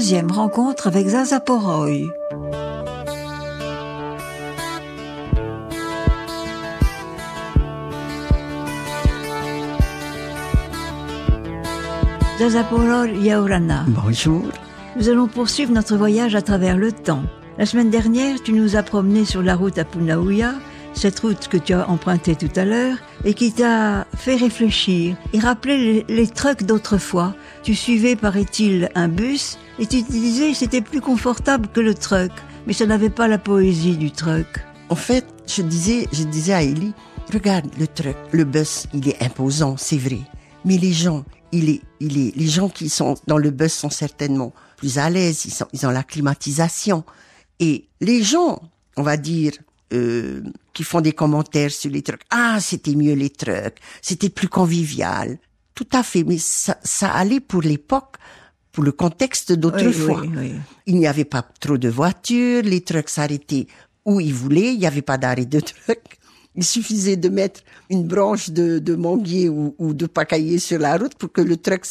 deuxième rencontre avec Zazaporoy Zazaporoy Zaza Bonjour. Nous allons poursuivre notre voyage à travers le temps. La semaine dernière, tu nous as promenés sur la route à Punaouya, cette route que tu as empruntée tout à l'heure et qui t'a fait réfléchir et rappeler les, trucs d'autrefois tu suivais, paraît-il, un bus et tu te disais c'était plus confortable que le truck, mais ça n'avait pas la poésie du truck. En fait, je disais, je disais à Ellie, regarde le truck, le bus, il est imposant, c'est vrai, mais les gens, il est, il est, les gens qui sont dans le bus sont certainement plus à l'aise, ils, ils ont la climatisation. Et les gens, on va dire, euh, qui font des commentaires sur les trucs. Ah, c'était mieux les trucs, c'était plus convivial. Tout à fait, mais ça, allait pour l'époque, pour le contexte d'autrefois. Il n'y avait pas trop de voitures, les trucks s'arrêtaient où ils voulaient, il n'y avait pas d'arrêt de truck. Il suffisait de mettre une branche de, de manguier ou, ou, de pacailler sur la route pour que le truck,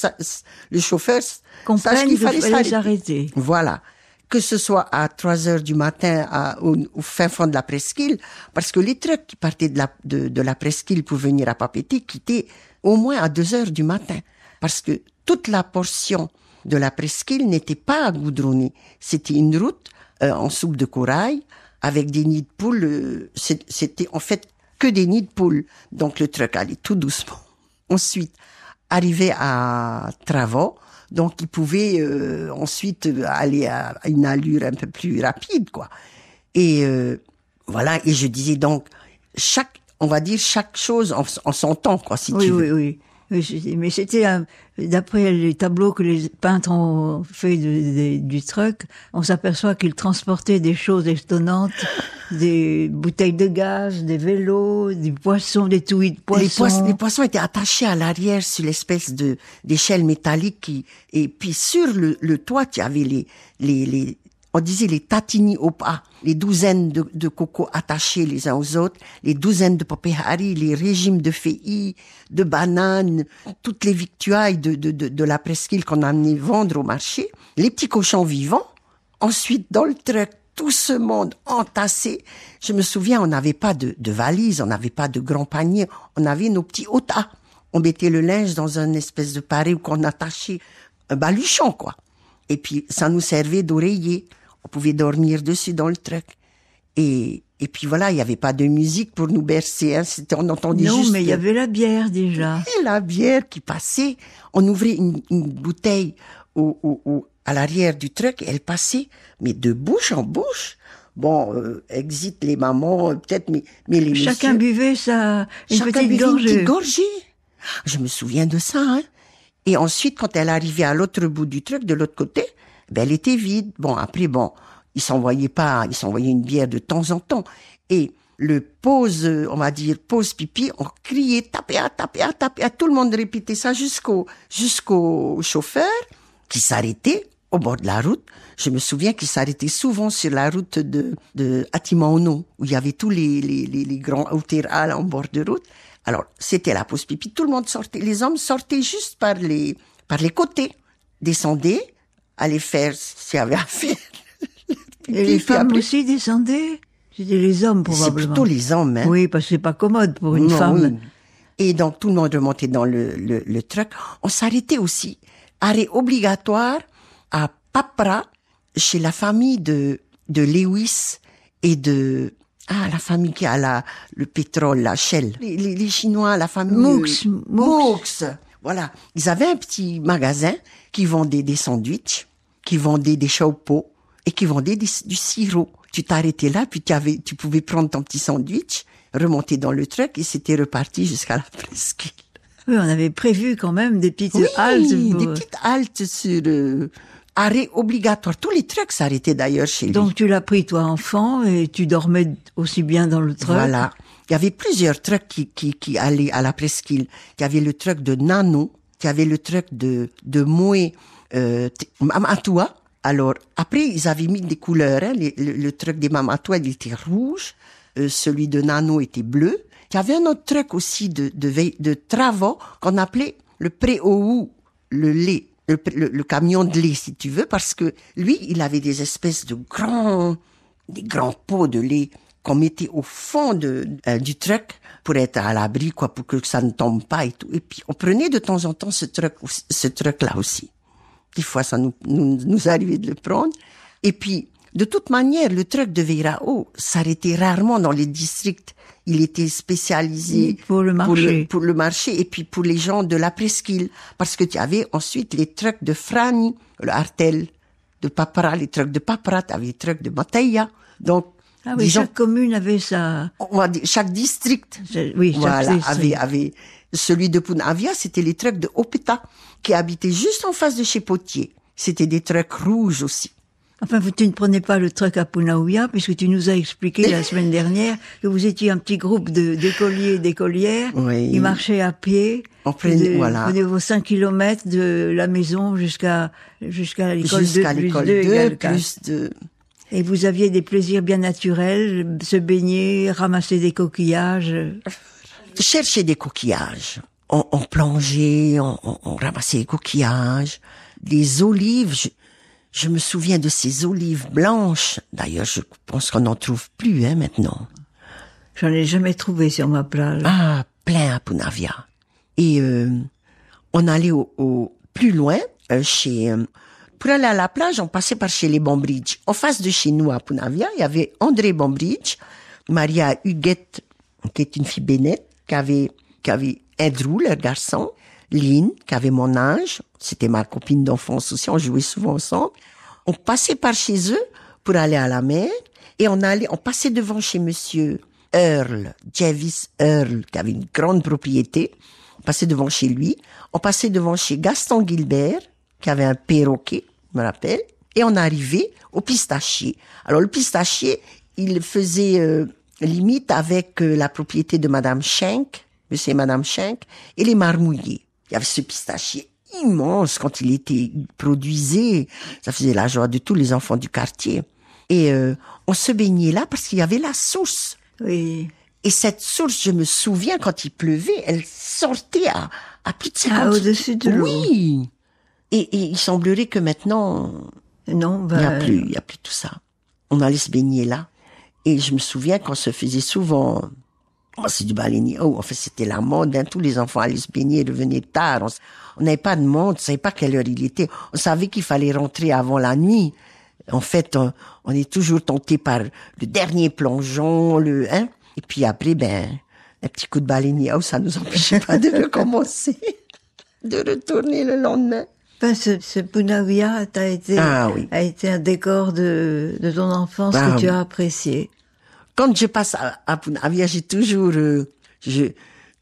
le chauffeur sache qu'il fallait s'arrêter. Voilà. Que ce soit à 3 heures du matin à, au, fin fond de la presqu'île, parce que les trucks qui partaient de la, de, de la presqu'île pour venir à Papété quittaient au moins à deux heures du matin, parce que toute la portion de la presqu'île n'était pas à goudronner. C'était une route euh, en soupe de corail avec des nids de poules. Euh, c'était en fait que des nids de poules. Donc le truc allait tout doucement. Ensuite, arrivé à Travaux, donc il pouvait euh, ensuite aller à une allure un peu plus rapide, quoi. Et voilà. Et je disais donc chaque on va dire, chaque chose en, son temps, quoi, si tu veux. Oui, oui, oui. Mais c'était, d'après les tableaux que les peintres ont fait du truc, on s'aperçoit qu'ils transportaient des choses étonnantes, des bouteilles de gaz, des vélos, des poissons, des touilles de poissons. Les, poissons, étaient attachés à l'arrière sur l'espèce de d'échelle métallique et puis sur le, toit, il y avait les, les, on disait les tatini au pas, les douzaines de, de cocos attachés les uns aux autres, les douzaines de popéhari, les régimes de féi, de bananes, toutes les victuailles de, de, de, la presqu'île qu'on amenait vendre au marché, les petits cochons vivants. Ensuite, dans le truc, tout ce monde entassé. Je me souviens, on n'avait pas de, de valise, on n'avait pas de grands paniers, on avait nos petits otas. On mettait le linge dans un espèce de paré où qu'on attachait un baluchon, quoi. Et puis, ça nous servait d'oreiller. On pouvait dormir dessus dans le truck. Et, puis voilà, il n'y avait pas de musique pour nous bercer. Hein. C'était, on entendait juste. Non, mais il y avait la bière déjà. Et la bière qui passait. On ouvrait une, bouteille au, à l'arrière du truck elle passait, mais de bouche en bouche. Bon, euh, exit les mamans, euh, peut-être, mais, mais les Chacun buvait sa une chacun buvait gorgée. Une gorgée. Je me souviens de ça. Hein. Et ensuite, quand elle arrivait à l'autre bout du truck, de l'autre côté, elle était vide. Bon, après, bon, ils s'envoyaient pas, ils s'envoyaient une bière de temps en temps. Et le pause, on va dire, pause pipi, on criait, à, taper à tout le monde répétait ça jusqu'au, jusqu'au chauffeur qui s'arrêtait au bord de la route. Je me souviens qu'il s'arrêtait souvent sur la route de, de Atimaono, où il y avait tous les, les, grands hôtels en bord de route. Alors, c'était la pause pipi. Tout le monde sortait. Les hommes sortaient juste par les, par les côtés, descendaient, aller faire s'il y avait à Et, les femmes aussi descendaient C'était les hommes probablement. C'est plutôt les hommes. Hein. Oui, parce que c'est pas commode pour une femme. Et donc tout le monde remontait dans le, le, le truck. On s'arrêtait aussi. Arrêt obligatoire à Papra, chez la famille de, de Lewis et de... Ah, la famille qui a la, le pétrole, la Shell. Les, les, Chinois, la famille... Mux euh, Mooks. Voilà. Ils avaient un petit magasin qui vendait des sandwichs qui vendaient des chapeaux et qui vendaient du sirop. Tu t'arrêtais là, puis tu avais, tu pouvais prendre ton petit sandwich, remonter dans le truck et c'était reparti jusqu'à la presqu'île. Oui, on avait prévu quand même des petites haltes. Des petites haltes sur euh, arrêt obligatoire. Tous les trucks s'arrêtaient d'ailleurs chez lui. Donc tu l'as pris toi enfant et tu dormais aussi bien dans le truck. Voilà. Il y avait plusieurs trucks qui, qui, allaient à la presqu'île. Il y avait le truck de Nano, il y avait le truck de, de Moué, euh, Mamatoua. Alors, après, ils avaient mis des couleurs. Hein, le, truc des Mamatoua, il était rouge. Euh, celui de Nano était bleu. Il y avait un autre truc aussi de, de, de, travaux qu'on appelait le pré le lait. Le, camion de lait, si tu veux, parce que lui, il avait des espèces de grands, des grands pots de lait qu'on mettait au fond de, euh, du truck pour être à l'abri, quoi, pour que ça ne tombe pas et tout. Et puis, on prenait de temps en temps ce truck, ce truc-là aussi. Des fois, ça nous, nous, nous arrivait de le prendre. Et puis, de toute manière, le truc de Virao s'arrêtait rarement dans les districts. Il était spécialisé pour le, marché. Pour, le, marché et puis pour les gens de la presqu'île. Parce que tu avais ensuite les trucks de Frani, le Artel de Papara, les trucks de Papara, tu avais les trucks de Mateia. Donc, ah chaque commune avait sa... On chaque district oui, chaque avait, avait celui de Punavia, c'était les trucks de Opeta, qui habitaient juste en face de chez Potier. C'était des trucks rouges aussi. Enfin, vous, ne prenez pas le truc à Punaouia, puisque tu nous as expliqué la semaine dernière que vous étiez un petit groupe d'écoliers et d'écolières oui. qui marchaient à pied. En plein, voilà. vos 5 kilomètres de la maison jusqu'à jusqu'à l'école jusqu'à l'école plus Et vous aviez des plaisirs bien naturels, se baigner, ramasser des coquillages. chercher des coquillages. On, plongeait, on, ramassait des coquillages, des olives. Je, me souviens de ces olives blanches. D'ailleurs, je pense qu'on n'en trouve plus hein, maintenant. J'en ai jamais trouvé sur ma plage. Ah, plein à Punavia. Et euh, on allait au, plus loin, euh, chez... Euh, pour aller à la plage, on passait par chez les Bombridge. En face de chez nous, à Punavia, il y avait André Bombridge, Maria Huguette, qui est une fille bénette, Qu'avait avait, qui garçon, Lynn, qui avait mon âge, c'était ma copine d'enfance aussi, on jouait souvent ensemble. On passait par chez eux pour aller à la mer et on allait, on passait devant chez monsieur Earl, Javis Earl, qui avait une grande propriété. On passait devant chez lui. On passait devant chez Gaston Gilbert, qui avait un perroquet, je me rappelle. Et on arrivait au pistachier. Alors le pistachier, il faisait euh, limite avec euh, la propriété de Madame Schenck, Monsieur et Madame Schenck, et les marmouillés. Il y avait ce pistachier immense quand il était produisé. Ça faisait la joie de tous les enfants du quartier. Et euh, on se baignait là parce qu'il y avait la source. Oui. Et cette source, je me souviens, quand il pleuvait, elle sortait à, à plus de 50... Ah, au-dessus de l'eau. Oui. Et, il semblerait que maintenant... Non, Il n'y a bah, plus, il n'y a plus tout ça. On allait se baigner là. Et je me souviens qu'on se faisait souvent oh, c'est du baleinier oh, en fait, c'était la mode. Hein. Tous les enfants allaient se baigner, revenaient tard. On n'avait pas de monde, on ne savait pas quelle heure il était. On savait qu'il fallait rentrer avant la nuit. En fait, on, est toujours tenté par le dernier plongeon, le hein. Et puis après, ben, un petit coup de baligny. ça oh, ça nous empêchait pas de recommencer, de retourner le lendemain ce, ce a été, ah a été un décor de, ton enfance bah que tu as apprécié. Quand je passe à, à j'ai toujours, euh, je,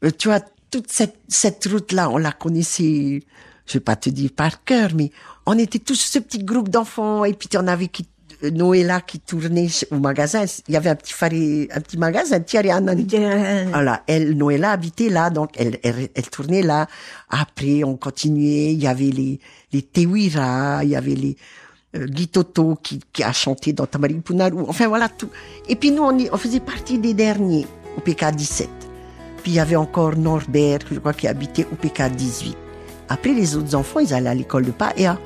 euh, tu vois, toute cette, route-là, on la connaissait, je vais pas te dire par cœur, mais on était tous ce petit groupe d'enfants, et puis en avais qui Noëlla qui tournait au magasin, il y avait un petit magasin, un petit magasin, Voilà, elle, Noëlla habitait là, donc elle, elle, tournait là. Après, on continuait, il y avait les, les Tewira, il y avait les, euh, qui, qui a chanté dans Tamari enfin voilà tout. Et puis nous, on, on faisait partie des derniers au PK 17. Puis il y avait encore Norbert, je crois, qui habitait au PK 18. Après, les autres enfants, ils allaient à l'école de Paéa.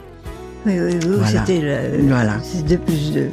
Oui, oui, voilà. c'était le, voilà. 2 plus 2.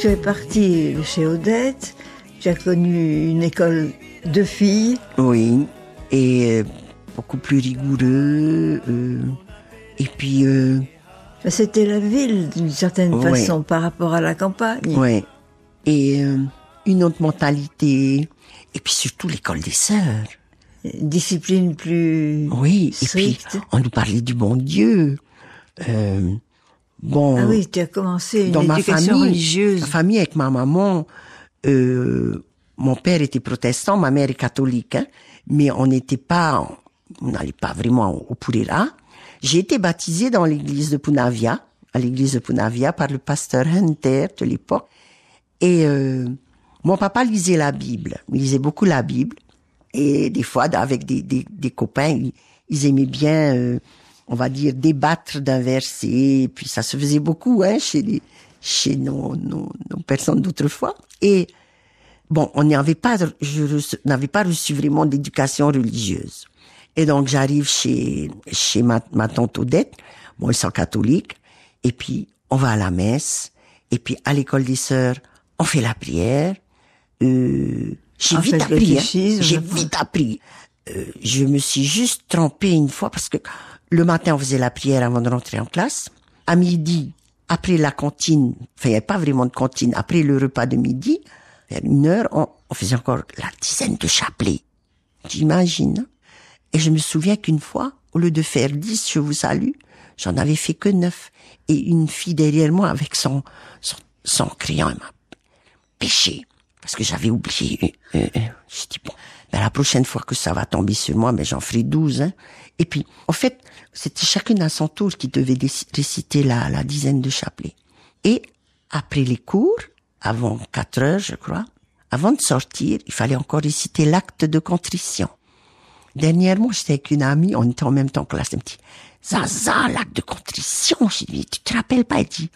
tu es parti chez Odette, tu as connu une école de filles. Oui, et euh, beaucoup plus rigoureux. Euh, et puis. Euh, bah, c'était la ville, d'une certaine façon, par rapport à la campagne. Oui. Et une autre mentalité. Et puis surtout l'école des sœurs. discipline plus. Oui, stricte. et puis on nous parlait du bon Dieu. Ah oui, tu as commencé dans ma famille, religieuse. Ma famille avec ma maman, euh, mon père était protestant, ma mère est catholique, hein. mais on n'était pas, on n'allait pas vraiment au là. J'ai été baptisé dans l'église de Punavia, à l'église de Punavia par le pasteur Hunter de l'époque. Et euh, mon papa lisait la Bible, il lisait beaucoup la Bible. Et des fois, avec des, des, copains, ils, aimaient bien euh, on va dire, débattre d'un verset. Et puis ça se faisait beaucoup hein, chez, les, chez nos, nos, personnes d'autrefois. Et bon, on n'avait pas, je n'avais pas reçu vraiment d'éducation religieuse. Et donc j'arrive chez chez ma, tante Odette, bon ils sont catholiques, et puis on va à la messe, et puis à l'école des sœurs, on fait la prière. Euh, j'ai vite, hein. vite appris, j'ai vite appris. je me suis juste trompée une fois parce que le matin, on faisait la prière avant de rentrer en classe. À midi, après la cantine, enfin, il n'y avait pas vraiment de cantine, après le repas de midi, vers une heure, on, faisait encore la dizaine de chapelet. J'imagine. Et je me souviens qu'une fois, au lieu de faire dix, je vous salue, j'en avais fait que neuf. Et une fille derrière moi, avec son, son, son crayon, elle m'a péché parce que j'avais oublié. Eh, eh, eh. je dis bon, ben, la prochaine fois que ça va tomber sur moi, mais ben, j'en ferai 12. Hein. Et puis, en fait, c'était chacune à son tour qui devait réciter la, la dizaine de chapelets. Et après les cours, avant 4 heures, je crois, avant de sortir, il fallait encore réciter l'acte de contrition. Dernièrement, j'étais avec une amie, on était en même temps que classe, elle me dit, Zaza, l'acte de contrition. Je dis, tu te rappelles pas? Elle dit,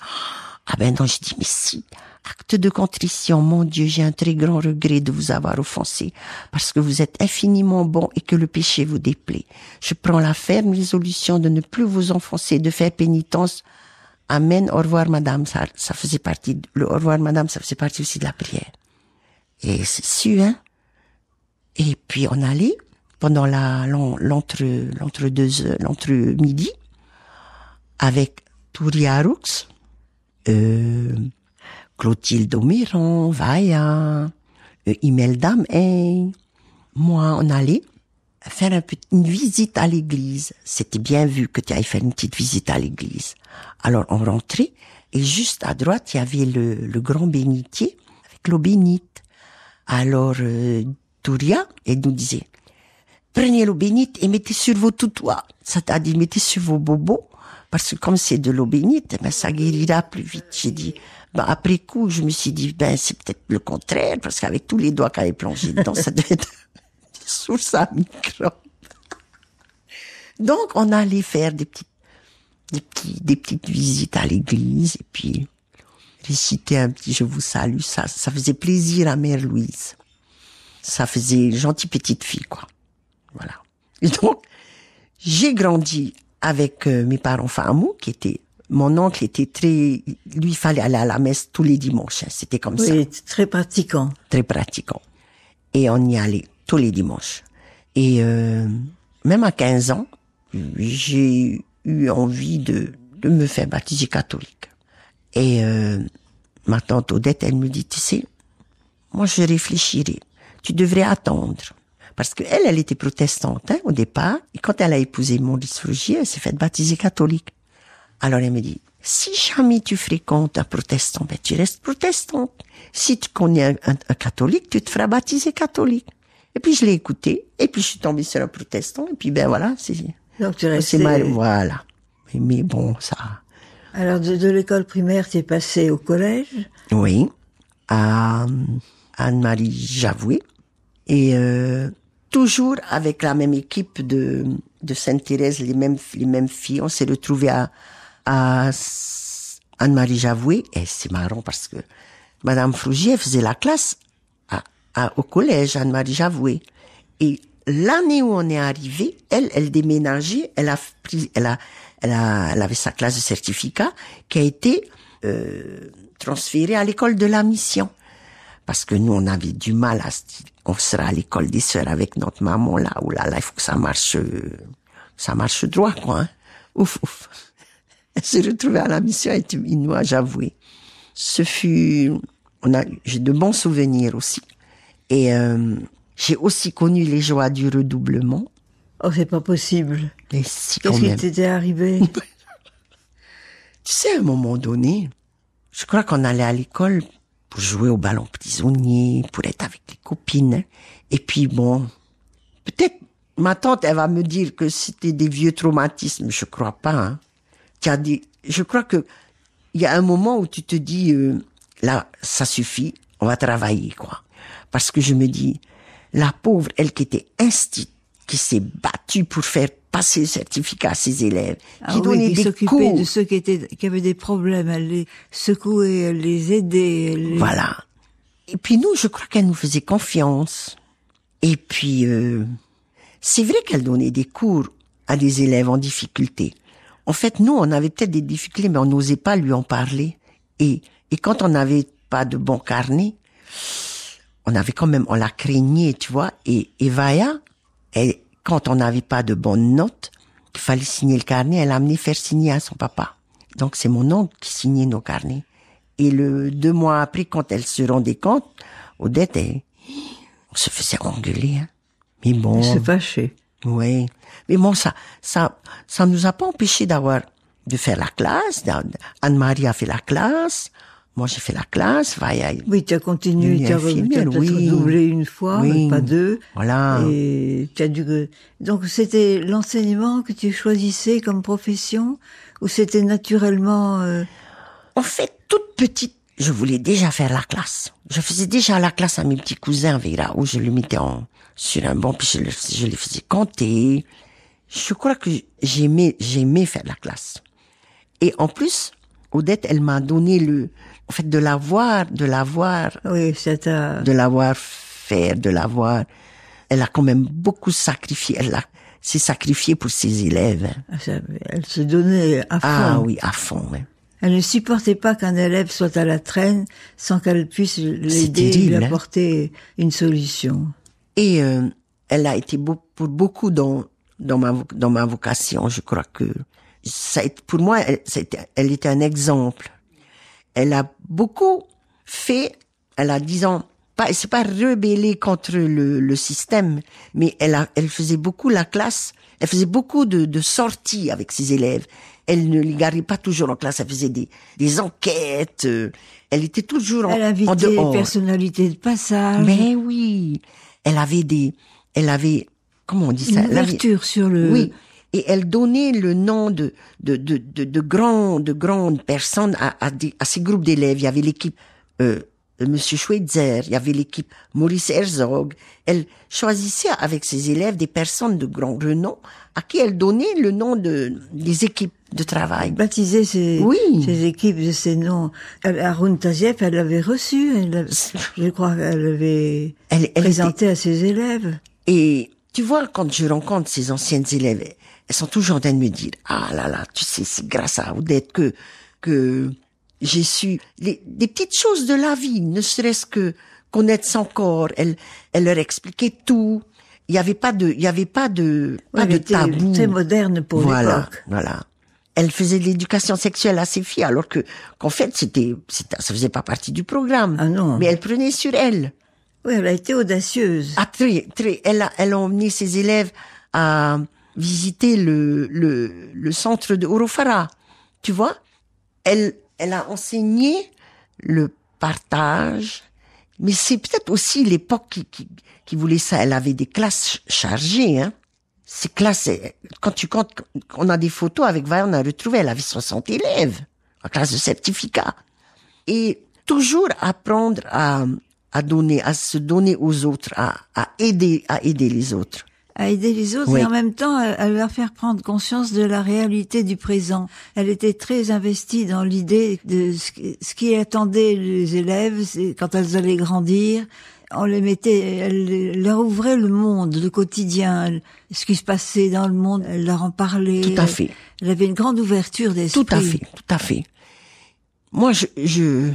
ah ben non, je dit, mais si acte de contrition. Mon Dieu, j'ai un très grand regret de vous avoir offensé, parce que vous êtes infiniment bon et que le péché vous déplaît. Je prends la ferme résolution de ne plus vous enfoncer, de faire pénitence. Amen. Au revoir, madame. Ça, ça faisait partie, de, le au revoir, madame, ça faisait partie aussi de la prière. Et c'est sûr, hein. Et puis, on allait, pendant la, l'entre, l'entre deux, l'entre midi, avec Touria Roux, euh, Clotilde Omiron, Vaya, euh, Imelda Moi, on allait faire un petite une visite à l'église. C'était bien vu que tu ailles faire une petite visite à l'église. Alors on rentrait et juste à droite, il y avait le, grand bénitier avec l'eau bénite. Alors euh, elle nous disait, prenez l'eau bénite et mettez sur vos toutois. Ça t'a dit, mettez sur vos bobos, parce que comme c'est de l'eau bénite, eh ben, ça guérira plus vite. J'ai dit, bah, après coup, je me suis dit, ben, c'est peut-être le contraire, parce qu'avec tous les doigts qu'elle avait plongé dedans, ça devait être sous sa micro. Donc, on allait faire des petites, des petits, des petites visites à l'église, et puis, réciter un petit je vous salue, ça, ça faisait plaisir à mère Louise. Ça faisait gentille petite fille, quoi. Voilà. Et donc, j'ai grandi avec euh, mes parents fameux, qui étaient mon oncle était très, lui fallait aller à la messe tous les dimanches, hein. c'était comme ça. très pratiquant. Très pratiquant. Et on y allait tous les dimanches. Et euh, même à 15 ans, j'ai eu envie de, de me faire baptiser catholique. Et euh, ma tante Odette, elle me dit, tu sais, moi je réfléchirai. Tu devrais attendre. Parce que elle, était protestante hein, au départ. Et quand elle a épousé mon liturgie, elle s'est faite baptiser catholique. Alors elle me dit, si jamais tu fréquentes un protestant, ben tu restes protestant. Si tu connais un, catholique, tu te feras baptiser catholique. Et puis je l'ai écouté, et puis je suis tombée sur un protestant, et puis ben voilà, c'est... Donc tu mal, voilà. Mais, bon, ça... Alors de, l'école primaire, tu es passé au collège Oui, à Anne-Marie Javoué, et euh, toujours avec la même équipe de, de Sainte-Thérèse, les mêmes, les mêmes filles. On s'est retrouvés à, à Anne-Marie Javoué, et c'est marrant parce que Madame Frougier faisait la classe à, au collège Anne-Marie Javoué. Et l'année où on est arrivé, elle, elle déménageait, elle a pris, elle a, elle a, elle avait sa classe de certificat qui a été euh, transférée à l'école de la mission. Parce que nous, on avait du mal à se dire, on sera à l'école des sœurs avec notre maman là, ou oh là, là, il faut que ça marche, euh, ça marche droit, quoi. Hein. Ouf, ouf. Elle s'est retrouvée à la mission et tu moi j'avoue. Ce fut, on a, j'ai de bons souvenirs aussi. Et euh, j'ai aussi connu les joies du redoublement. Oh, c'est pas possible. Mais si, Qu'est-ce qui t'était arrivé Tu sais, à un moment donné, je crois qu'on allait à l'école pour jouer au ballon prisonnier, pour être avec les copines. Et puis bon, peut-être ma tante, elle va me dire que c'était des vieux traumatismes. Je crois pas. Hein dit, je crois que il y a un moment où tu te dis, euh, là, ça suffit, on va travailler, quoi. Parce que je me dis, la pauvre, elle qui était instite, qui s'est battue pour faire passer le certificat à ses élèves, ah qui donnait des cours. de ceux qui, étaient, qui avaient des problèmes, elle les secouait, elle les aidait. Voilà. Et puis nous, je crois qu'elle nous faisait confiance. Et puis, euh, c'est vrai qu'elle donnait des cours à des élèves en difficulté. En fait, nous, on avait peut-être des difficultés, mais on n'osait pas lui en parler. Et, et quand on n'avait pas de bon carnet, on avait quand même, on la craignait, tu vois. Et, et elle, quand on n'avait pas de bonnes notes, qu'il fallait signer le carnet, elle a amené faire signer à son papa. Donc c'est mon oncle qui signait nos carnets. Et le deux mois après, quand elle se rendait compte, Odette, elle, on se faisait engueuler. Hein. Mais bon. c'est oui. Mais bon, ça, ça, ça nous a pas empêché d'avoir, de faire la classe. Anne-Marie a fait la classe. Moi, j'ai fait la classe. oui, tu as continué, tu as doublé une fois, mais pas deux. Voilà. Et as dû... Donc, c'était l'enseignement que tu choisissais comme profession ou c'était naturellement... Euh, en fait, toute petite, je voulais déjà faire la classe. Je faisais déjà la classe à mes petits cousins, Vera, où je le mettais en, sur un bon, puis je, les faisais compter. Je crois que j'aimais, j'aimais faire la classe. Et en plus, Odette, elle m'a donné le, en fait, de l'avoir, de l'avoir. Oui, c'est De l'avoir faire, de l'avoir. Elle a quand même beaucoup sacrifié. Elle s'est sacrifiée pour ses élèves. Hein. Ah, elle se donnait à ah fond. Ah oui, à fond, hein. Elle ne supportait pas qu'un élève soit à la traîne sans qu'elle puisse l'aider lui hein. apporter une solution. Et euh, elle a été beau, pour beaucoup dans dans ma dans ma vocation. Je crois que ça, pour moi, elle, était, elle était un exemple. Elle a beaucoup fait. Elle a disons pas c'est pas rebeller contre le, le système, mais elle a, elle faisait beaucoup la classe. Elle faisait beaucoup de, de sorties avec ses élèves. Elle ne les garait pas toujours en classe. Elle faisait des, des enquêtes. Euh, elle était toujours en, elle invitait en personnalités Personnalité de passage. Mais oui elle avait des, elle avait, comment on dit ça? Une ouverture sur le... Oui. Et elle donnait le nom de, de, de, de, de de grandes personnes à, à, ces groupes d'élèves. Il y avait l'équipe, euh, Monsieur Schweitzer, il y avait l'équipe Maurice Herzog. Elle choisissait avec ses élèves des personnes de grand renom à qui elle donnait le nom de, des équipes de travail. Baptiser ses, équipes de ses noms. Arun Taziev, elle l'avait reçu, je crois qu'elle l'avait elle, elle présenté à ses élèves. Et tu vois, quand je rencontre ces anciennes élèves, elles sont toujours en train de me dire, ah là là, tu sais, c'est grâce à Odette que, que j'ai su les, des petites choses de la vie, ne serait-ce que connaître son corps. Elle, elle leur expliquait tout il n'y avait pas de, il y avait pas de, de tabou. Très moderne pour l'époque. Voilà, Elle faisait de l'éducation sexuelle à ses filles, alors que qu'en fait c'était, ça faisait pas partie du programme. Ah non. Mais elle prenait sur elle. Oui, elle a été audacieuse. Ah très, très. Elle a, elle a emmené ses élèves à visiter le le, le centre de Orofara. Tu vois, elle, elle a enseigné le partage, mais c'est peut-être aussi l'époque qui, voulait ça. Elle avait des classes chargées. Hein. Ces classes, eh, quand tu comptes, on a des photos avec Vaillant, on a retrouvé, elle avait 60 élèves en classe de certificat. Et toujours apprendre à, à donner, à se donner aux autres, à aider, à aider les autres à aider les autres et en même temps euh, à, leur faire prendre conscience de la réalité du présent. Elle était très investie dans l'idée de ce qui attendait les élèves quand elles allaient grandir. On les mettait, elle leur ouvrait le monde, le quotidien, ce qui se passait dans le monde, elle leur en parlait. Tout à fait. Elle avait une grande ouverture d'esprit. Tout à fait, tout à fait. Moi, je, je,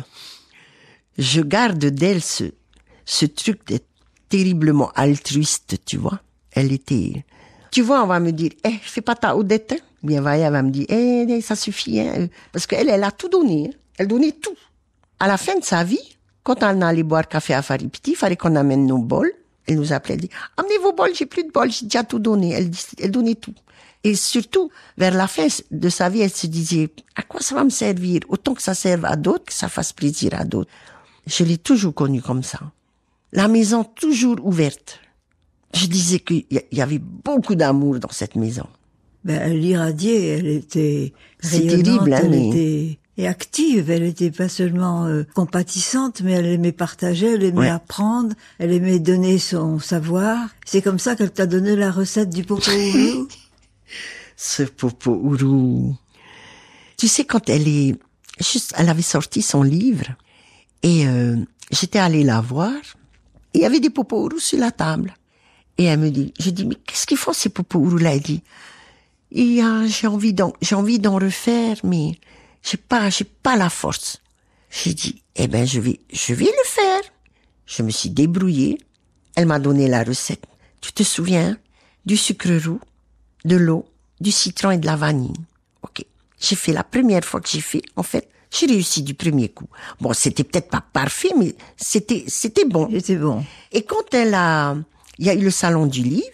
je garde d'elle ce, ce truc d'être terriblement altruiste, tu vois elle était. Tu vois, on va me dire, eh, fais pas ta Odette. Hein? Bien, elle va me dire, eh, eh ça suffit, hein? euh, Parce qu'elle, elle a tout donné. Hein. Elle donnait tout. À la fin de sa vie, quand on allait boire café à Faripiti, il fallait qu'on amène nos bols. Elle nous appelait, elle dit, amenez vos bols, j'ai plus de bols, j'ai déjà tout donné. Elle, elle donnait tout. Et surtout, vers la fin de sa vie, elle se disait, à quoi ça va me servir? Autant que ça serve à d'autres, que ça fasse plaisir à d'autres. Je l'ai toujours connue comme ça. La maison toujours ouverte. Je disais qu'il y avait beaucoup d'amour dans cette maison. Ben, elle elle était rayonnante, hein, elle était et active. Elle était pas seulement euh, compatissante, mais elle aimait partager, elle aimait apprendre, elle aimait donner son savoir. C'est comme ça qu'elle t'a donné la recette du popo ourou. Ce popo ourou. Tu sais, quand elle est juste, elle avait sorti son livre et euh, j'étais allée la voir. Et il y avait des popo ourou sur la table. Et elle me dit, je dis, mais qu'est-ce qu'ils font ces poupouns-là Elle dit, j'ai envie d'en, j'ai envie d'en refaire, mais j'ai pas, j'ai pas la force. J'ai dit, eh ben, je vais, je vais le faire. Je me suis débrouillée. Elle m'a donné la recette. Tu te souviens? Du sucre roux, de l'eau, du citron et de la vanille. Ok. J'ai fait la première fois que j'ai fait, en fait, j'ai réussi du premier coup. Bon, c'était peut-être pas parfait, mais c'était, c'était bon. C'était bon. Et quand elle a, il y a eu le salon du livre.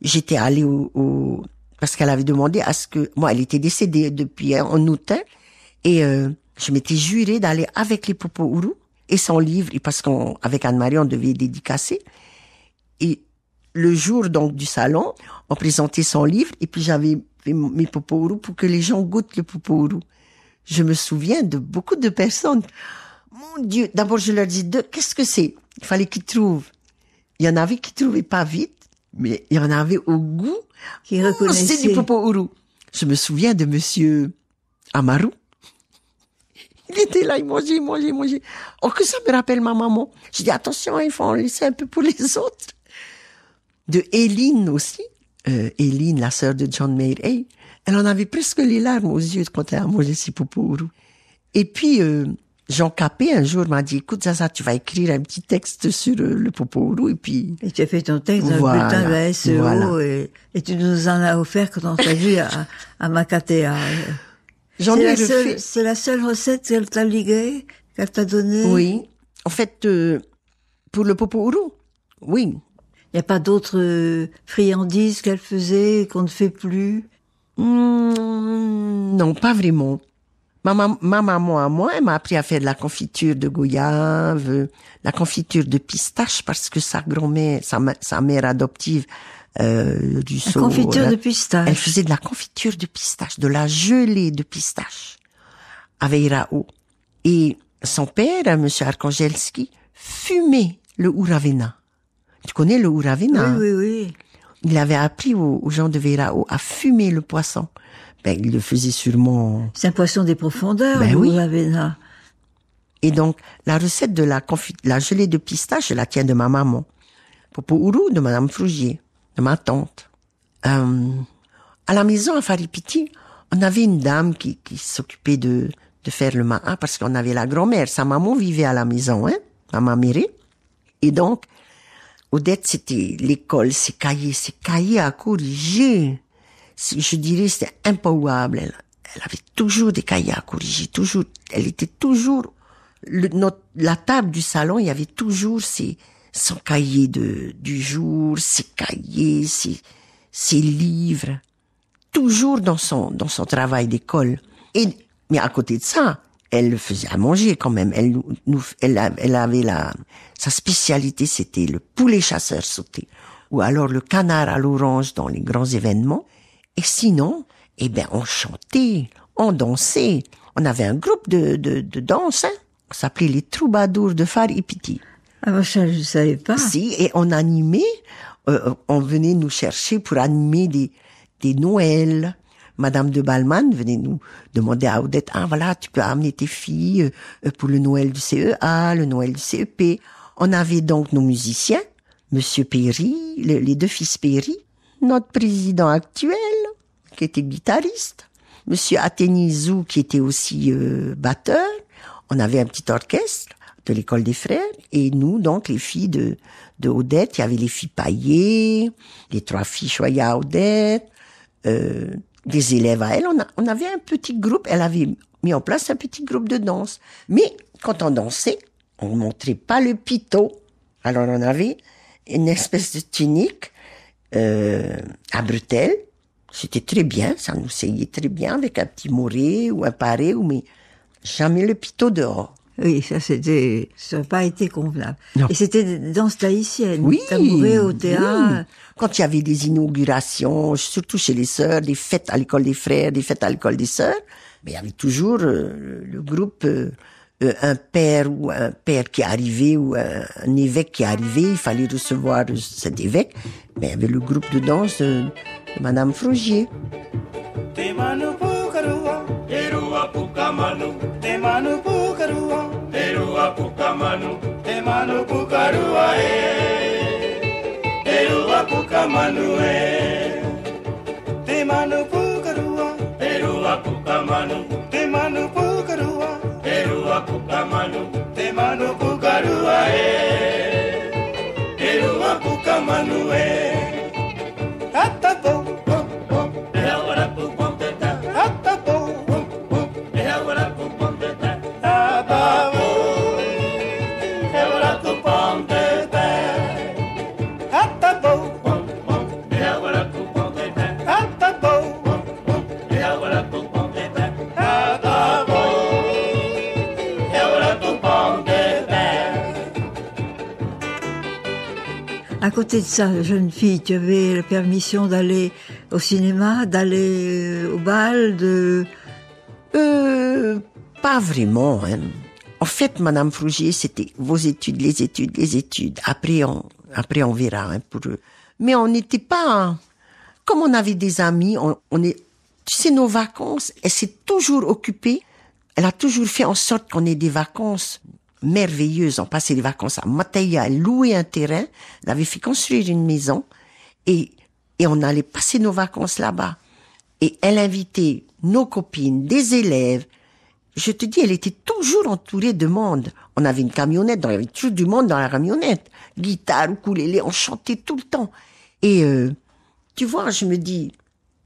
J'étais allée au, parce qu'elle avait demandé à ce que moi, elle était décédée depuis hein, en août, hein. et euh, je m'étais juré d'aller avec les Popo Ourou et son livre, et parce avec Anne-Marie, on devait dédicacer. Et le jour donc du salon, on présentait son livre, et puis j'avais mes Popo Ourou pour que les gens goûtent les Popo Ourou. Je me souviens de beaucoup de personnes. Mon Dieu, d'abord je leur dis, de qu'est-ce que c'est Il fallait qu'ils trouvent. Il y en avait qui trouvaient pas vite, mais il y en avait au goût qui reconnaissaient. Oh, c'est du popo Je me souviens de monsieur Amaru. Il était là, il mangeait, il mangeait, il mangeait. Oh, que ça me rappelle ma maman. J'ai dit, attention, il faut en laisser un peu pour les autres. De Eline aussi. Euh, Eline, la sœur de John Mayer Elle en avait presque les larmes aux yeux quand elle a mangé ses popo ourou. Et puis, euh, Jean Capé, un jour, m'a dit, écoute, Zaza, tu vas écrire un petit texte sur euh, le le Popolo, et puis... Et tu as fait ton texte dans bulletin de la SEO, et, tu nous en as offert quand on t'a vu à, à J'en ai C'est la seule recette qu'elle t'a liguée, qu'elle t'a donnée Oui. En fait, euh, pour le popo Popolo, oui. Il n'y a pas d'autres euh, friandises qu'elle faisait, qu'on ne fait plus hmm, Non, pas vraiment maman, ma maman à moi, elle m'a appris à faire de la confiture de goyave, la confiture de pistache parce que sa grand-mère, sa, mère adoptive, euh, du la confiture de pistache. Elle faisait de la confiture de pistache, de la gelée de pistache à Veirao. Et son père, Monsieur Arkangelski, fumait le ouravena. Tu connais le ouravena Oui, oui, oui. Il avait appris aux, gens de Verao à fumer le poisson ben, il le faisait sûrement. C'est un poisson des profondeurs, ben oui. là. Et donc, la recette de la, confit la gelée de pistache, je la tiens de ma maman. Popo Ourou, de Madame Frugier, de ma tante. Euh, à la maison, à Faripiti, on avait une dame qui, qui s'occupait de, de faire le maha parce qu'on avait la grand-mère. Sa maman vivait à la maison, hein, maman Miri. Et donc, Odette, c'était l'école, c'est cahiers, c'est cahiers à corriger je dirais, c'est impouable. Elle, avait toujours des kayaks corriger toujours, elle était toujours, le, la table du salon, il y avait toujours ses, son cahier de, du jour, ses cahiers, ses, ses livres, toujours dans son, dans son travail d'école. Et, mais à côté de ça, elle le faisait à manger quand même. Elle nous, avait la, sa spécialité, c'était le poulet chasseur sauté ou alors le canard à l'orange dans les grands événements. Et sinon, eh ben, on chantait, on dansait. On avait un groupe de, de, de danse, hein. s'appelait les troubadours de Far Ah, bah, ça, je savais pas. Si, et on animait, euh, on venait nous chercher pour animer des, des Noëls. Madame de Balman venait nous demander à Odette, ah voilà, tu peux amener tes filles euh, pour le Noël du CEA, le Noël du CEP. On avait donc nos musiciens, Monsieur Perry, les deux fils Perry, notre président actuel, qui était guitariste, Monsieur Atenizou, qui était aussi euh, batteur, on avait un petit orchestre de l'école des frères, et nous, donc, les filles de, Odette, il y avait les filles paillées, les trois filles Choya Odette, euh, des élèves à elle. On, avait un petit groupe, elle avait mis en place un petit groupe de danse. Mais quand on dansait, on ne montrait pas le pitot. Alors on avait une espèce de tunique euh, à Bruxelles. C'était très bien, ça nous seyait très bien avec un petit moré ou un paré, mais jamais le pitot dehors. Oui, ça c'était, n'a pas été convenable. Et c'était dans tahitienne. Oui. au théâtre. Quand il y avait des inaugurations, surtout chez les sœurs, des fêtes à l'école des frères, des fêtes à l'école des sœurs, mais il y avait toujours euh, le groupe euh, euh, un père ou un père qui arrivait ou un, évêque qui arrivait, il fallait recevoir cet évêque. Mais il avait le groupe de danse de Madame Frogier. barua e, e rua manue. côté de ça, jeune fille, tu avais la permission d'aller au cinéma, d'aller euh, au bal, de... Euh, pas vraiment. Hein. En fait, Madame Frougier, c'était vos études, les études, les études. Après, on, après, on verra hein, pour eux. Mais on n'était pas... Comme on avait des amis, on, on est... Tu sais, nos vacances, elle s'est toujours occupée. Elle a toujours fait en sorte qu'on ait des vacances merveilleuse On passait les vacances à Mataya, louer un terrain, elle avait fait construire une maison et, et on allait passer nos vacances là-bas. Et elle invitait nos copines, des élèves. Je te dis, elle était toujours entourée de monde. On avait une camionnette, dans, il y avait toujours du monde dans la camionnette. Guitare, ukulélé, on chantait tout le temps. Et euh, tu vois, je me dis,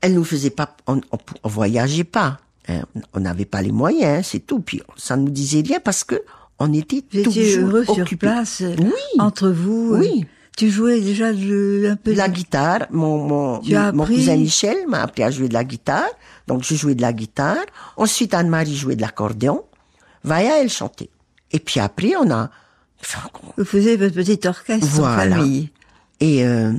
elle nous faisait pas, on, on, voyageait pas, hein. on n'avait pas les moyens, hein, c'est tout. Puis ça nous disait rien parce que on était vous heureux sur place euh, oui. entre vous euh, oui tu jouais déjà un peu la guitare mon mon, mon, cousin Michel m'a appris à jouer de la guitare donc je jouais de la guitare ensuite Anne-Marie jouait de l'accordéon Vaya elle chantait et puis après on a vous faisiez votre petit orchestre voilà. et euh,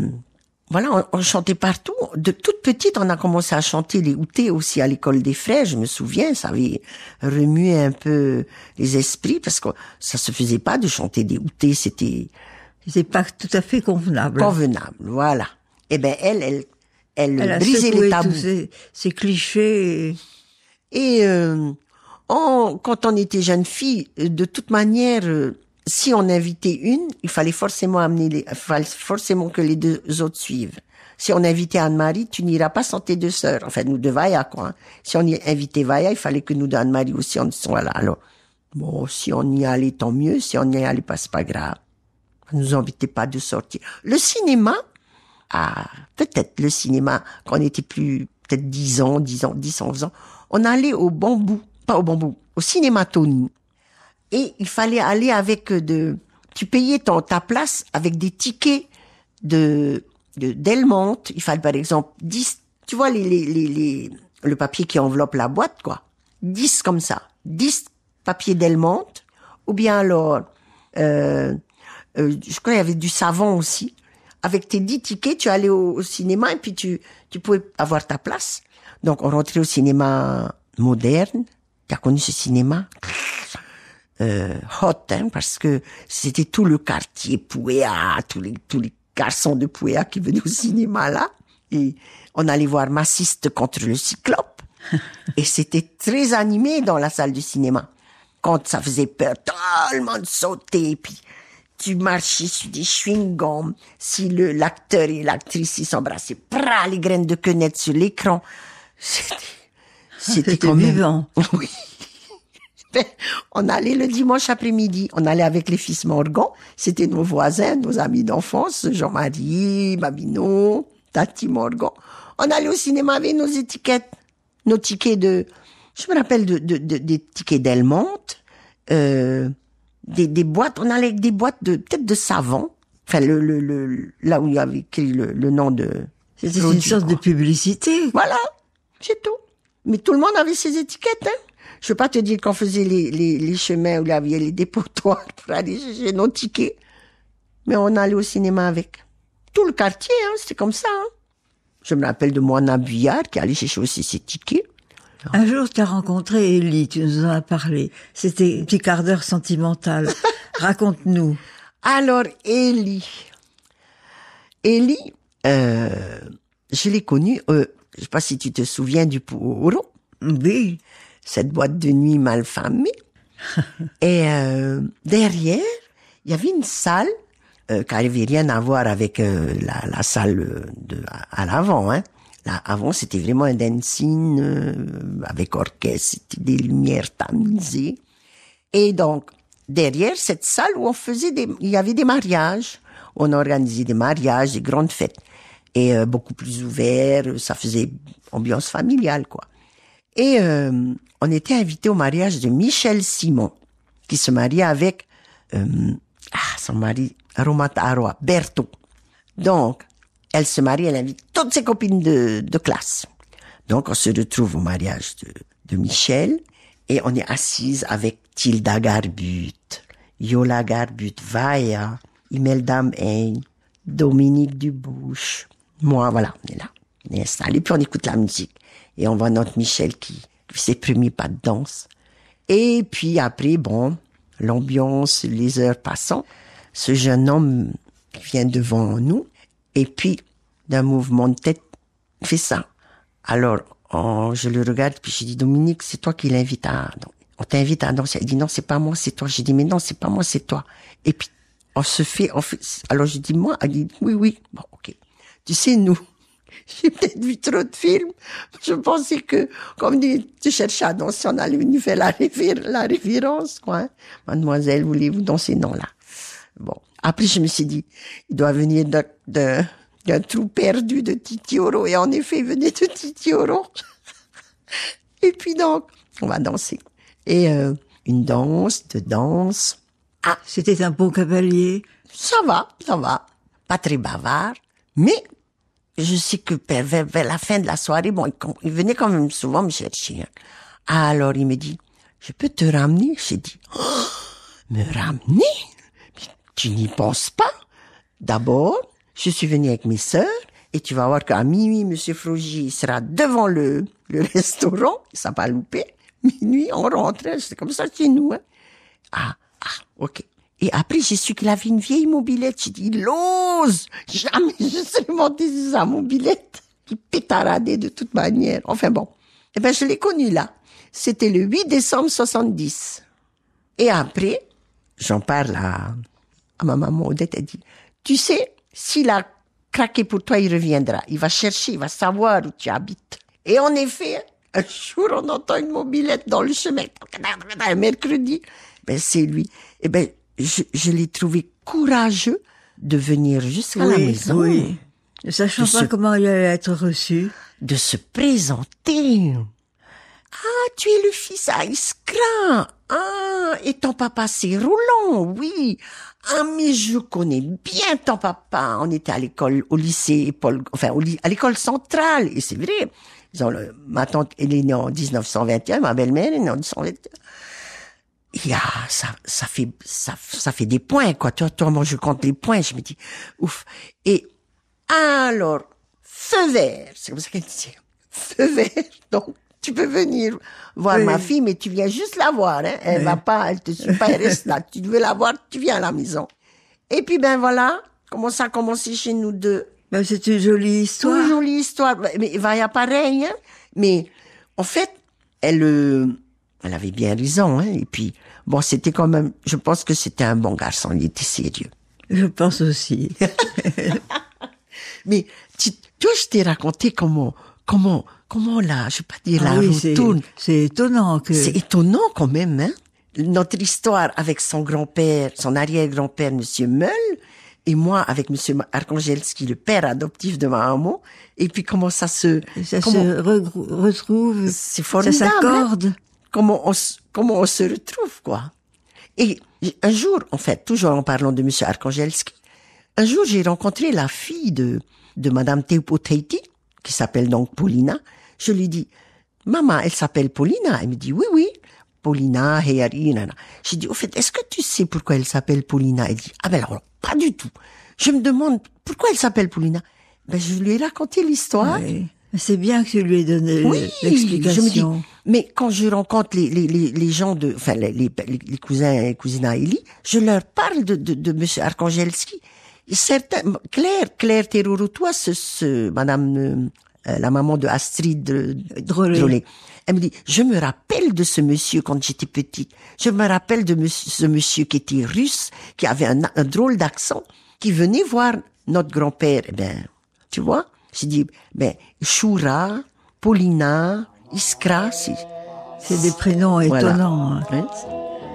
voilà, on, chantait partout. De toute petite, on a commencé à chanter les outés aussi à l'école des frais, je me souviens, ça avait remué un peu les esprits parce que ça se faisait pas de chanter des outés, c'était c'était pas tout à fait convenable. Convenable, voilà. Et eh ben elle elle elle, elle brisait les tabous. Ces, clichés et, et euh, quand on était jeune fille, de toute manière euh, si on invitait une, il fallait forcément amener les, forcément que les deux autres suivent. Si on invitait Anne-Marie, tu n'iras pas sans tes deux sœurs. Enfin, nous deux, Vaya, quoi. Hein. Si on y invitait Vaya, il fallait que nous deux Anne-Marie aussi, on soit là. Alors, bon, si on y allait, tant mieux. Si on y allait pas, c'est pas grave. Ne nous invitait pas de sortir. Le cinéma, ah, peut-être le cinéma, quand on était plus, peut-être dix ans, 10 ans, 10, 11 ans, on allait au bambou, pas au bambou, au cinéma tony et il fallait aller avec euh, de, tu payais ton, ta place avec des tickets de, de Il fallait par exemple 10, tu vois les, les, les, les, le papier qui enveloppe la boîte quoi, 10 comme ça, 10 papiers Delmonte, ou bien alors, euh, euh, je crois qu'il y avait du savon aussi. Avec tes dix tickets, tu allais au, cinéma et puis tu, tu pouvais avoir ta place. Donc on rentrait au cinéma moderne. Tu as connu ce cinéma euh, hot, hein, parce que c'était tout le quartier Pouéa, tous les, tous les garçons de Pouéa qui venaient au cinéma là. Et on allait voir Massiste contre le Cyclope. et c'était très animé dans la salle du cinéma. Quand ça faisait peur, tout le monde sautait, puis tu marchais sur des chewing-gums. Si le, l'acteur et l'actrice s'embrassaient, pra les graines de quenette sur l'écran. C'était, c'était, c'était vivant. Oui on allait le dimanche après-midi. On allait avec les fils Morgan. C'était nos voisins, nos amis d'enfance, Jean-Marie, Babino, Tati Morgan. On allait au cinéma avec nos étiquettes, nos tickets de, je me rappelle de, des tickets d'Elmonte, euh, des, boîtes, on allait avec des boîtes de, peut-être de savon. Enfin, le, là où il y avait écrit le, nom de... C'était une sorte de publicité. Voilà. C'est tout. Mais tout le monde avait ses étiquettes, hein. Je ne pas te dire qu'on faisait les, les, les, chemins où il y avait les dépotoirs pour aller chercher nos tickets, mais on allait au cinéma avec. Tout le quartier, hein, c'était comme ça. Hein. Je me rappelle de Moana Buyard qui allait chercher aussi ses tickets. Un jour, tu as rencontré Ellie, tu nous en as parlé. C'était un petit quart d'heure sentimental. Raconte-nous. Alors, Ellie. Ellie, euh, je l'ai connue, euh, je sais pas si tu te souviens du Pouro. Oui cette boîte de nuit mal famée. et euh, derrière, il y avait une salle euh, qui n'avait rien à voir avec euh, la, la, salle de, à, l'avant. Hein. Là, avant, c'était vraiment un dancing euh, avec orchestre, des lumières tamisées. Et donc, derrière cette salle où on faisait des, il y avait des mariages. On organisait des mariages, des grandes fêtes. Et euh, beaucoup plus ouvert, ça faisait ambiance familiale, quoi. Et euh, on était invité au mariage de Michel Simon, qui se mariait avec euh, ah, son mari, Romataroa, Berto. Donc, elle se marie, elle invite toutes ses copines de, de classe. Donc, on se retrouve au mariage de, Michel et on est assise avec Tilda Garbut, Yola Garbut, Vaya, Imelda Hein, Dominique Dubouche, moi, voilà, on est là. On est installé, puis on écoute la musique. Et on voit notre Michel qui ses premiers pas de danse. Et puis après, bon, l'ambiance, les heures passant, ce jeune homme vient devant nous et puis d'un mouvement de tête fait ça. Alors oh, je le regarde puis je dis Dominique, c'est toi qui l'invite à on t'invite à danser. Il dit non, c'est pas moi, c'est toi. J'ai dit mais non, c'est pas moi, c'est toi. Et puis on se fait, on fait alors je dis moi, elle dit oui oui, bon ok. Tu sais nous, j'ai peut-être vu trop de films. Je pensais que, comme dit, tu cherchais à danser, on allait venir faire la, la référence, quoi. Hein. Mademoiselle, voulez-vous danser? Non, là. Bon. Après, je me suis dit, il doit venir d'un de, trou perdu de Titioro. Et en effet, il venait de Titioro. et puis donc, on va danser. Et euh, une danse, deux danses. Ah, c'était un bon cavalier. Ça va, ça va. Pas très bavard, mais je sais que vers, vers, la fin de la soirée, bon, il, venait quand même souvent me chercher. Hein. Alors il me dit, je peux te ramener J'ai dit, oh, me ramener Tu n'y penses pas D'abord, je suis venue avec mes sœurs et tu vas voir qu'à minuit, Monsieur Frogy sera devant le, le restaurant, ça va louper. Minuit, on rentre, hein, c'est comme ça chez nous. Hein. Ah, ah, ok. Et après, j'ai su qu'il avait une vieille mobilette. J'ai dit, il Jamais je serais monté sur sa mobilette. Il pétaradait de toute manière. Enfin bon. Eh ben, je l'ai connu là. C'était le 8 décembre 70. Et après, j'en parle à, à, ma maman Odette. Elle dit, tu sais, s'il a craqué pour toi, il reviendra. Il va chercher, il va savoir où tu habites. Et en effet, un jour, on entend une mobilette dans le chemin. Un mercredi. Ben, c'est lui. Eh ben, je, l'ai trouvé courageux de venir jusqu'à la maison. Oui. Ne sachant pas comment il allait être reçu. De se présenter. Ah, tu es le fils à Iskra. Ah, et ton papa c'est Roulant, oui. Ah, mais je connais bien ton papa. On était à l'école, au lycée, Paul, enfin, au, à l'école centrale. Et c'est vrai. Ils ont le, ma tante, elle est née en 1921, ma belle-mère est née en 1921 il y a, ça, ça fait, ça, ça fait des points, quoi. Tu vois, toi, moi, je compte les points, je me dis, ouf. Et, alors, feu vert, c'est comme ça qu'elle dit, feu vert, donc, tu peux venir voir ma fille, mais tu viens juste la voir, hein. Elle va pas, elle te suit pas, elle reste là. Tu veux la voir, tu viens à la maison. Et puis, ben voilà, comment ça a commencé chez nous deux. Ben, c'est une jolie histoire. Une jolie histoire. Mais, il va y a pareil, hein. Mais, en fait, elle, euh, elle avait bien raison, hein. Et puis, bon, c'était quand même, je pense que c'était un bon garçon, il était sérieux. Je pense aussi. Mais, tu, toi, je t'ai raconté comment, comment, comment là, je vais pas dire là, ah la C'est étonnant que. C'est étonnant quand même, hein. Notre histoire avec son grand-père, son arrière-grand-père, monsieur Meul, et moi avec monsieur Arkangelski, le père adoptif de ma maman, et puis comment ça se, ça se retrouve, ça hein. s'accorde comment on, comment on se retrouve, quoi. Et un jour, en fait, toujours en parlant de Monsieur Arkangelski, un jour j'ai rencontré la fille de, de Madame Teupoteiti, qui s'appelle donc Paulina. Je lui dis, maman, elle s'appelle Paulina. Elle me dit, oui, oui, Paulina, et... » nana. J'ai dit, au fait, est-ce que tu sais pourquoi elle s'appelle Paulina? Elle dit, ah ben alors, pas du tout. Je me demande, pourquoi elle s'appelle Paulina? Ben, je lui ai raconté l'histoire. C'est bien que tu lui ai donné oui, l'explication. Mais quand je rencontre les, les, les, gens de, enfin les, les, les cousins et cousines à Élie, je leur parle de, de, de Monsieur Arkangelski. Certains, Claire, Claire Thérorotois ce, ce, Madame euh, la maman de Astrid Drolé, Elle me dit, je me rappelle de ce monsieur quand j'étais petite. Je me rappelle de monsieur, ce monsieur qui était russe, qui avait un, drôle d'accent, qui venait voir notre grand-père. Eh ben, tu vois, j'ai dit, ben, Choura, Paulina, Iskra, si. C'est des prénoms étonnants. Hein.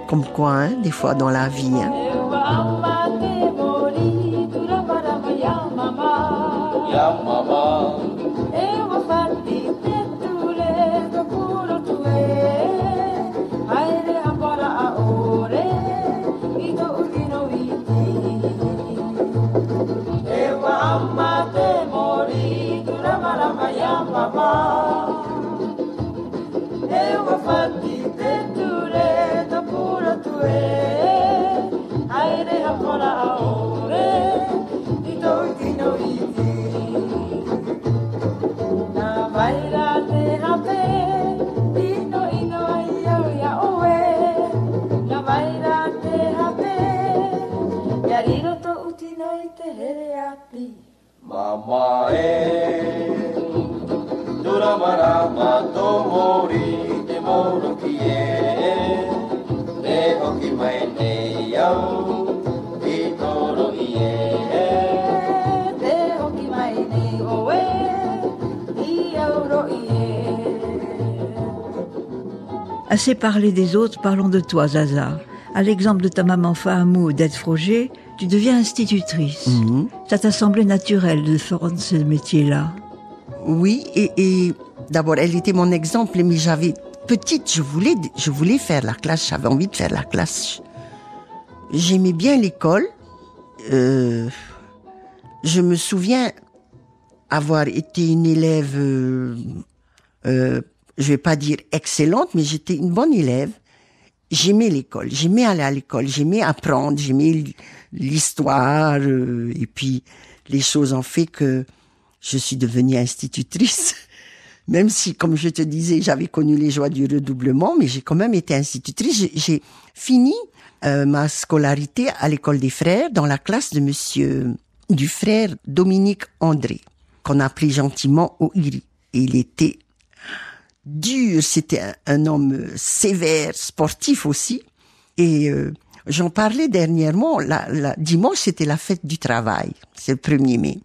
Comme quoi, hein, des fois dans la vie. Hein. Mamae, dura marama tomori te mono te hoki mai ne iau, i toro ie. Te hoki mai ne oe, auro Assez parlé des autres, parlons de toi, Zaza. À l'exemple de ta maman Fahamou et d'Ed Froger, tu deviens institutrice. Mhm. Ça t'a semblé naturel de faire ce métier-là Oui, et, d'abord, elle était mon exemple, mais j'avais petite, je voulais, je voulais faire la classe, j'avais envie de faire la classe. J'aimais bien l'école. Euh, je me souviens avoir été une élève, euh, euh, je vais pas dire excellente, mais j'étais une bonne élève j'aimais l'école, j'aimais aller à l'école, j'aimais apprendre, j'aimais l'histoire, euh, et puis les choses ont fait que je suis devenue institutrice. Même si, comme je te disais, j'avais connu les joies du redoublement, mais j'ai quand même été institutrice. J'ai fini euh, ma scolarité à l'école des frères dans la classe de monsieur, du frère Dominique André, qu'on appelait gentiment et Il était dur, c'était un, homme euh, sévère, sportif aussi. Et euh, j'en parlais dernièrement, la, dimanche c'était la fête du travail, c'est le 1er mai.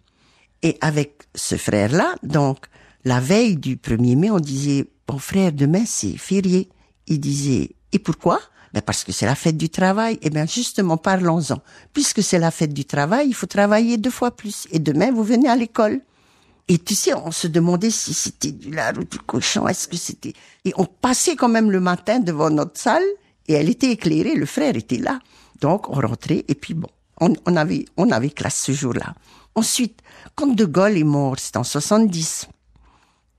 Et avec ce frère-là, donc la veille du 1er mai, on disait, mon frère, demain c'est férié. Il disait, et pourquoi ben Parce que c'est la fête du travail. Et eh bien justement, parlons-en. Puisque c'est la fête du travail, il faut travailler deux fois plus. Et demain, vous venez à l'école. Et tu sais, on se demandait si c'était du lard ou du cochon, est-ce que c'était... Et on passait quand même le matin devant notre salle, et elle était éclairée, le frère était là. Donc, on rentrait, et puis bon, on, avait, on avait classe ce jour-là. Ensuite, quand De Gaulle est mort, c'était en 70,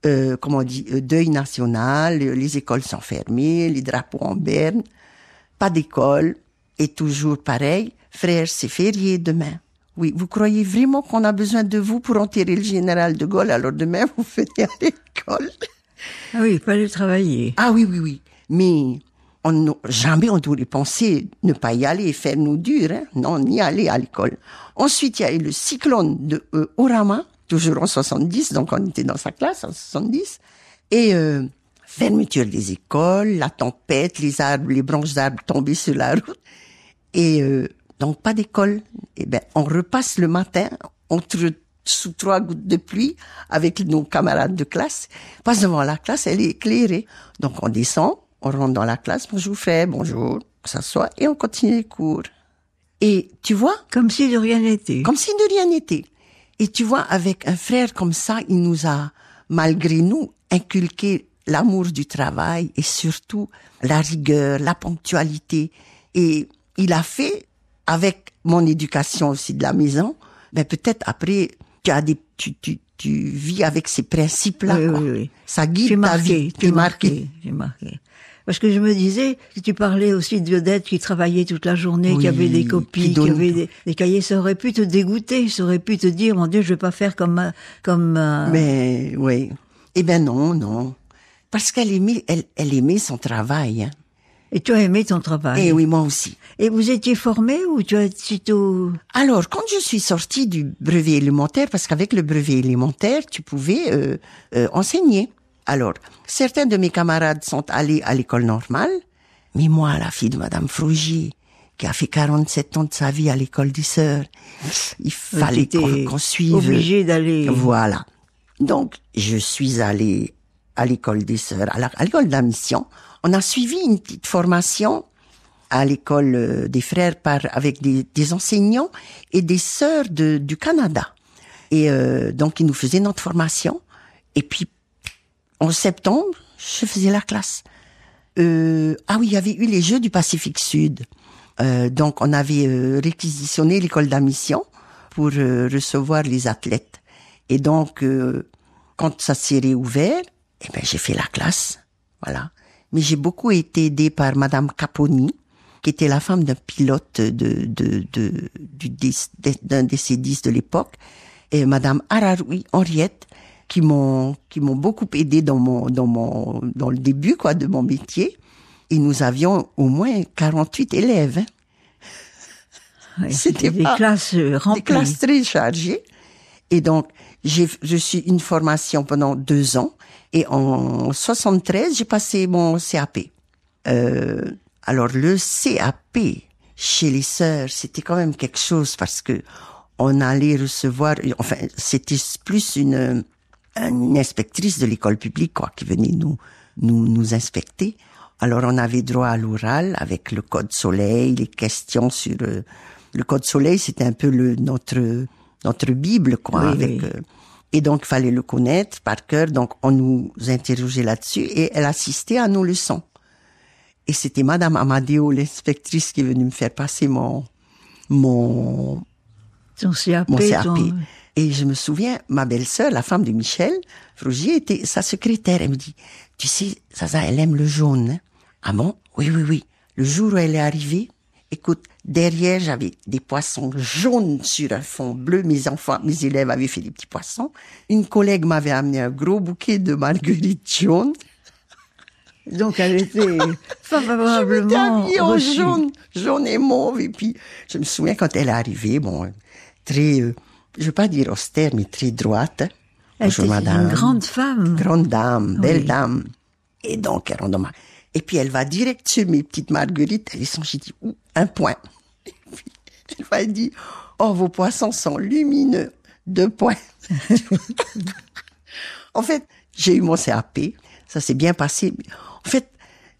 euh, comment on dit, euh, deuil national, euh, les écoles sont fermées, les drapeaux en berne, pas d'école, et toujours pareil, frère, c'est férié demain. Oui, vous croyez vraiment qu'on a besoin de vous pour enterrer le général de Gaulle, alors demain vous venez à l'école. Ah oui, pas aller travailler. Ah oui, oui, oui. Mais on, jamais on devrait penser ne pas y aller faire nous dur, hein. Non, ni aller à l'école. Ensuite, il y a eu le cyclone de euh, Orama, toujours en 70, donc on était dans sa classe en 70. Et euh, fermeture des écoles, la tempête, les arbres, les branches d'arbres tombées sur la route. Et euh, donc pas d'école. Eh ben, on repasse le matin entre sous trois gouttes de pluie avec nos camarades de classe. On passe devant la classe, elle est éclairée. Donc on descend, on rentre dans la classe, bonjour frère, bonjour, ça soit et on continue les cours. Et tu vois Comme si de rien n'était. Comme si de rien n'était. Et tu vois, avec un frère comme ça, il nous a, malgré nous, inculqué l'amour du travail et surtout la rigueur, la ponctualité. Et il a fait avec mon éducation aussi de la maison, mais ben, peut-être après, tu des, tu, tu, vis avec ces principes-là. Oui, oui, oui. Ça guide marqué, ta vie. Tu es marqué. J'ai marqué. Parce que je me disais, tu parlais aussi de Odette qui travaillait toute la journée, qui avait des copies, qui, avait des, cahiers, ça aurait pu te dégoûter, ça aurait pu te dire, mon Dieu, je vais pas faire comme, euh, comme. Euh, mais oui. Eh ben non, non, parce qu'elle aimait, elle, elle aimait son travail. Hein. Et tu as aimé ton travail Et eh oui, moi aussi. Et vous étiez formé ou tu as plutôt Alors, quand je suis sortie du brevet élémentaire, parce qu'avec le brevet élémentaire, tu pouvais euh, euh, enseigner. Alors, certains de mes camarades sont allés à l'école normale, mais moi, la fille de Madame Frougy, qui a fait 47 ans de sa vie à l'école des sœurs, il euh, fallait qu'on suive. Obligé d'aller. Voilà. Donc, je suis allée à l'école des sœurs, à l'école de la mission, on a suivi une petite formation à l'école euh, des frères par, avec des, enseignants et des sœurs du Canada. Et euh, donc, ils nous faisaient notre formation. Et puis, en septembre, je faisais la classe. Euh, ah oui, il y avait eu les Jeux du Pacifique Sud. Euh, donc, on avait réquisitionné l'école d'admission pour recevoir les athlètes. Et donc, quand ça s'est réouvert, eh ben, j'ai fait la classe. Voilà mais j'ai beaucoup été aidée par Madame Caponi, qui était la femme d'un pilote de, de, de, du, d'un des C-10 de l'époque, et Madame Araroui Henriette, qui m'ont, qui m'ont beaucoup aidée dans mon, dans mon, dans le début, quoi, de mon métier. Et nous avions au moins 48 élèves. Hein. C'était des classes euh, remplies. Des classes très chargées. Et donc, j'ai, je suis une formation pendant deux ans et en 73, j'ai passé mon CAP. Euh, alors le CAP chez les sœurs, c'était quand même quelque chose parce que on allait recevoir, enfin, c'était plus une, une inspectrice de l'école publique, quoi, qui venait nous, nous, nous inspecter. Alors, on avait droit à l'oral avec le code soleil, les questions sur, euh, le code soleil, c'était un peu le, notre, notre Bible, quoi, avec, euh, et donc, fallait le connaître par cœur. Donc, on nous interrogeait là-dessus et elle assistait à nos leçons. Et c'était Madame Amadeo, l'inspectrice, qui est venue me faire passer mon, mon, CAP, mon Et je me souviens, ma belle-sœur, la femme de Michel Frougier, était sa secrétaire. Elle me dit, tu sais, ça elle aime le jaune. Hein. Ah bon? Oui, oui, oui. Le jour où elle est arrivée, écoute, Derrière, j'avais des poissons jaunes sur un fond bleu. Mes enfants, mes élèves avaient fait des petits poissons. Une collègue m'avait amené un gros bouquet de marguerites jaunes. Donc elle était favorablement je en jaune, jaune et mauve. Et puis je me souviens quand elle est arrivée, bon, très, euh, je veux pas dire austère, mais très droite. Elle était Une grande femme. Grande dame, belle dame. Et donc elle en Et puis elle va direct sur mes petites marguerites. Elle sont, J'ai dit, un point. Et puis, elle m'a dit, oh, vos poissons sont lumineux, deux points. en fait, j'ai eu mon CAP, ça s'est bien passé. En fait,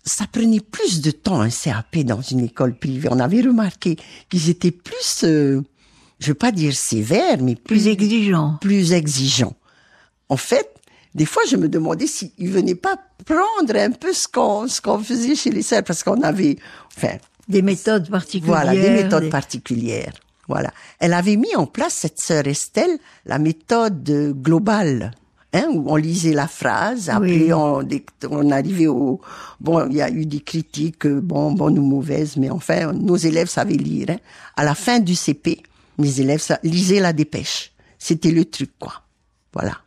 ça prenait plus de temps un CAP dans une école privée. On avait remarqué qu'ils étaient plus, euh, je veux pas dire sévères, mais plus, exigeants. Plus exigeants. En fait, des fois, je me demandais s'ils venaient pas prendre un peu ce qu'on ce qu'on faisait chez les sœurs, parce qu'on avait, enfin, des méthodes particulières. Voilà, des méthodes particulières. Voilà. Elle avait mis en place, cette sœur Estelle, la méthode globale. Hein, où on lisait la phrase, après on, arrivait au... Bon, il y a eu des critiques, euh, bon, bonnes ou mauvaises, mais enfin, nos élèves savaient lire. Hein. À la fin du CP, mes élèves lisaient la dépêche. C'était le truc, quoi. Voilà.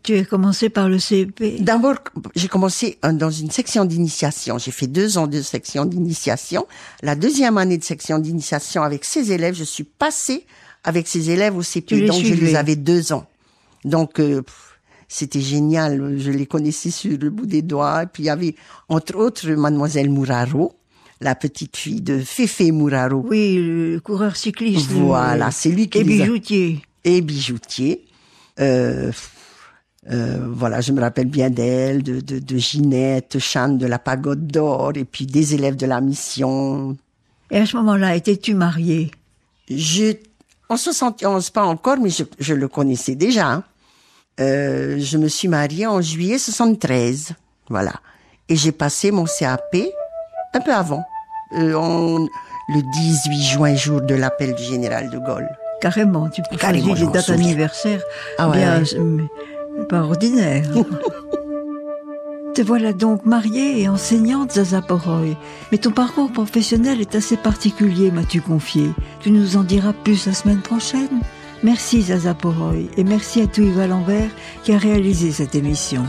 Tu as commencé par le CEP D'abord, j'ai commencé euh, dans une section d'initiation. J'ai fait deux ans de section d'initiation. La deuxième année de section d'initiation avec ces élèves, je suis passée avec ces élèves au CEP Donc, suivais. je les avais deux ans. Donc, euh, c'était génial. Je les connaissais sur le bout des doigts. Et puis, il y avait, entre autres, mademoiselle Mouraro, la petite fille de Féfé Mouraro. Oui, le coureur cycliste. Voilà, c'est lui qui... Et bijoutier. Et bijoutier. Euh, euh, voilà, je me rappelle bien d'elle, de, de, Ginette, Chan de la Pagode d'Or, et puis des élèves de la mission. Et à ce moment-là, étais-tu mariée je, En 71, pas encore, mais je, le connaissais déjà. Hein. Euh, je me suis mariée en juillet 73, voilà. Et j'ai passé mon CAP un peu avant, euh, le 18 juin, jour de l'appel du général de Gaulle. Carrément, tu peux Carrément, les dates anniversaires. Ah ouais. Pas ordinaire. Te voilà donc mariée et enseignante Zaza Poroy. Mais ton parcours professionnel est assez particulier, m'as-tu confié. Tu nous en diras plus la semaine prochaine. Merci Zaza Poroy et merci à à l'envers qui a réalisé cette émission.